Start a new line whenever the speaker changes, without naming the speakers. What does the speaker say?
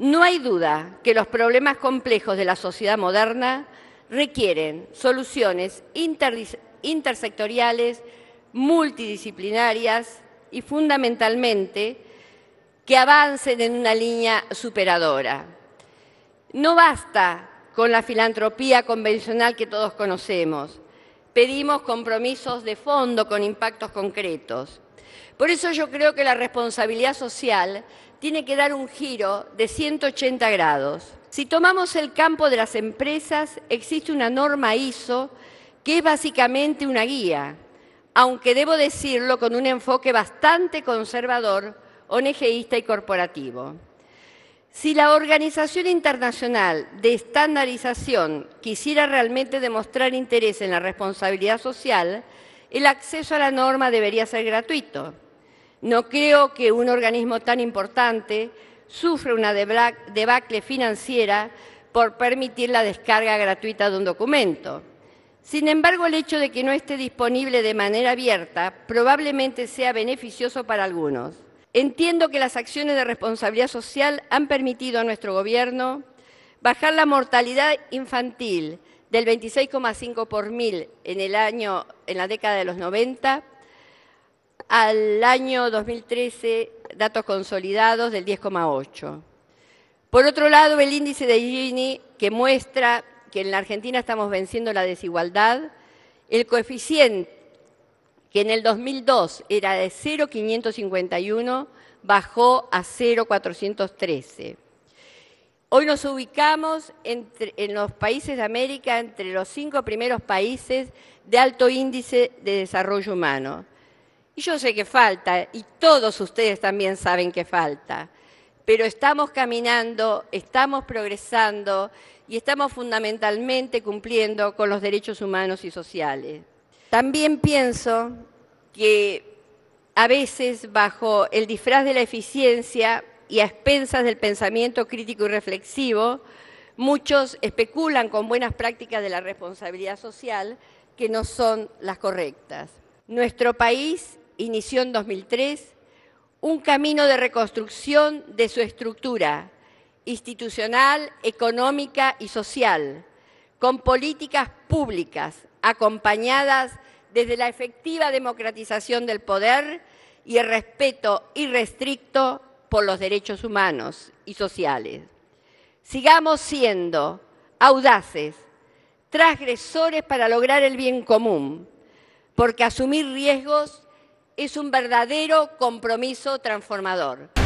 No hay duda que los problemas complejos de la sociedad moderna requieren soluciones intersectoriales, multidisciplinarias y fundamentalmente que avancen en una línea superadora. No basta con la filantropía convencional que todos conocemos. Pedimos compromisos de fondo con impactos concretos. Por eso yo creo que la responsabilidad social tiene que dar un giro de 180 grados. Si tomamos el campo de las empresas, existe una norma ISO que es básicamente una guía, aunque debo decirlo con un enfoque bastante conservador, ONGista y corporativo. Si la Organización Internacional de Estandarización quisiera realmente demostrar interés en la responsabilidad social, el acceso a la norma debería ser gratuito. No creo que un organismo tan importante sufra una debacle financiera por permitir la descarga gratuita de un documento. Sin embargo, el hecho de que no esté disponible de manera abierta probablemente sea beneficioso para algunos. Entiendo que las acciones de responsabilidad social han permitido a nuestro gobierno bajar la mortalidad infantil del 26,5 por mil en el año en la década de los 90 al año 2013, datos consolidados del 10,8. Por otro lado, el índice de Gini, que muestra que en la Argentina estamos venciendo la desigualdad, el coeficiente, que en el 2002 era de 0,551, bajó a 0,413. Hoy nos ubicamos en los países de América entre los cinco primeros países de alto índice de desarrollo humano. Y yo sé que falta, y todos ustedes también saben que falta, pero estamos caminando, estamos progresando y estamos fundamentalmente cumpliendo con los derechos humanos y sociales. También pienso que a veces bajo el disfraz de la eficiencia y a expensas del pensamiento crítico y reflexivo, muchos especulan con buenas prácticas de la responsabilidad social que no son las correctas. Nuestro país inició en 2003 un camino de reconstrucción de su estructura institucional, económica y social, con políticas públicas acompañadas desde la efectiva democratización del poder y el respeto irrestricto por los derechos humanos y sociales. Sigamos siendo audaces, transgresores para lograr el bien común, porque asumir riesgos es un verdadero compromiso transformador.